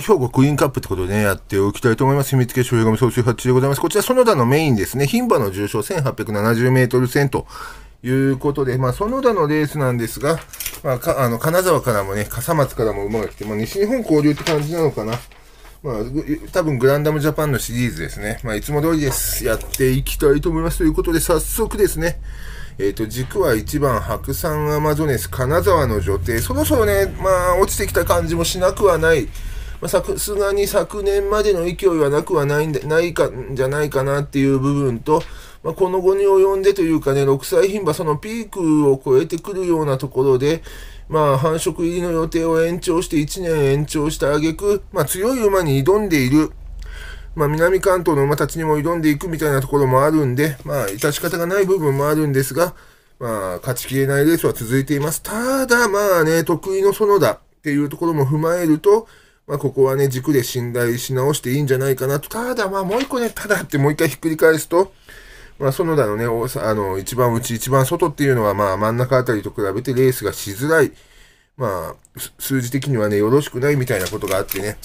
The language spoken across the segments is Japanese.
兵庫クイーンカップってことでね、やっておきたいと思います。秘密結晶、兵神総集発注でございます。こちら、園田のメインですね。牝馬の重賞1870メートル戦ということで、まあ、園田のレースなんですが、まあ、か、あの、金沢からもね、笠松からも馬が来て、まあ、西日本交流って感じなのかな。まあ、多分グランダムジャパンのシリーズですね。まあ、いつも通りです。やっていきたいと思います。ということで、早速ですね。えっ、ー、と、軸は1番、白山アマゾネス、金沢の女帝。そろそろね、まあ、落ちてきた感じもしなくはない。まさすがに昨年までの勢いはなくはないんでないかじゃないかなっていう部分と、まあ、この後に及んでというかね、6歳牝馬そのピークを超えてくるようなところで、まあ、繁殖入りの予定を延長して1年延長した挙句、まあ、強い馬に挑んでいる。まあ、南関東の馬たちにも挑んでいくみたいなところもあるんで、まあ、致し方がない部分もあるんですが、まあ、勝ちきれないレースは続いています。ただ、まあね、得意の園田っていうところも踏まえると、まあ、ここはね、軸で信頼し直していいんじゃないかなと。ただ、まあ、もう一個ね、ただってもう一回ひっくり返すと、まあ、園田のね、あの、一番内、一番外っていうのは、まあ、真ん中あたりと比べてレースがしづらい。まあ、数字的にはね、よろしくないみたいなことがあってね。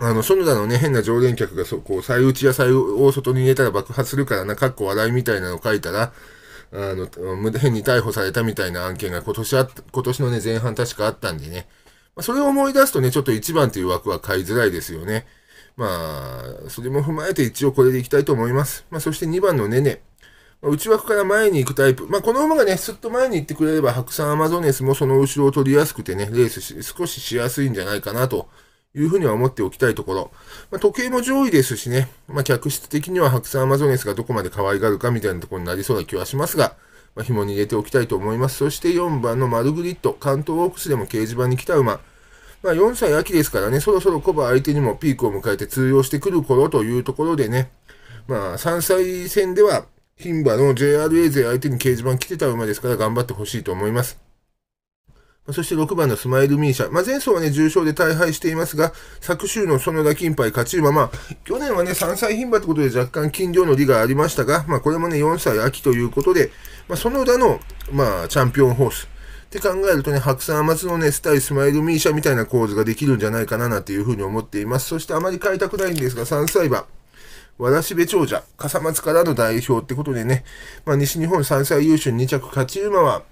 あの、園田のね、変な常連客がそ、こう、最内や最大外に入れたら爆破するからな、かっこ笑いみたいなのを書いたら、あの、無駄に逮捕されたみたいな案件が今年あ今年のね、前半確かあったんでね。それを思い出すとね、ちょっと1番という枠は買いづらいですよね。まあ、それも踏まえて一応これでいきたいと思います。まあ、そして2番のねね。内枠から前に行くタイプ。まあ、この馬がね、すっと前に行ってくれれば、白山アマゾネスもその後ろを取りやすくてね、レースし少ししやすいんじゃないかなというふうには思っておきたいところ。まあ、時計も上位ですしね、まあ、客室的には白山アマゾネスがどこまで可愛がるかみたいなところになりそうな気はしますが、まあ、紐に入れておきたいと思います。そして4番のマルグリット、関東オークスでも掲示板に来た馬。まあ、4歳秋ですからね、そろそろコバ相手にもピークを迎えて通用してくる頃というところでね、まあ、3歳戦では、牝馬の JRA 勢相手に掲示板来てた馬ですから頑張ってほしいと思います。そして6番のスマイルミーシャ。まあ、前走はね、重傷で大敗していますが、昨週の園田金杯勝ち馬、まあ、去年はね、3歳牝馬ということで若干金量の利がありましたが、まあ、これもね、4歳秋ということで、まあ、そのの、まあ、チャンピオンホース。って考えるとね、白山松のね、スタイスマイルミーシャみたいな構図ができるんじゃないかななんていうふうに思っています。そしてあまり変えたくないんですが、山菜馬、わらしべ長者、笠松からの代表ってことでね、まあ、西日本山菜優秀2着勝ち馬は、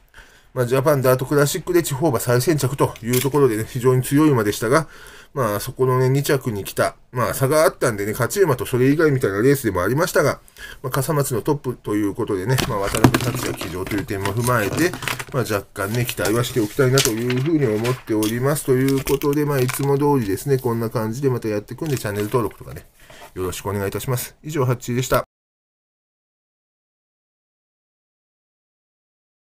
まあ、ジャパンダートクラシックで地方馬再先着というところで、ね、非常に強い馬でしたが、まあ、そこのね、2着に来た、まあ、差があったんでね、勝ち馬とそれ以外みたいなレースでもありましたが、まあ、笠松のトップということでね、まあ、渡辺達也騎乗という点も踏まえて、まあ、若干ね、期待はしておきたいなというふうに思っております。ということで、まあ、いつも通りですね、こんな感じでまたやっていくんで、チャンネル登録とかね、よろしくお願いいたします。以上、ハッチーでした。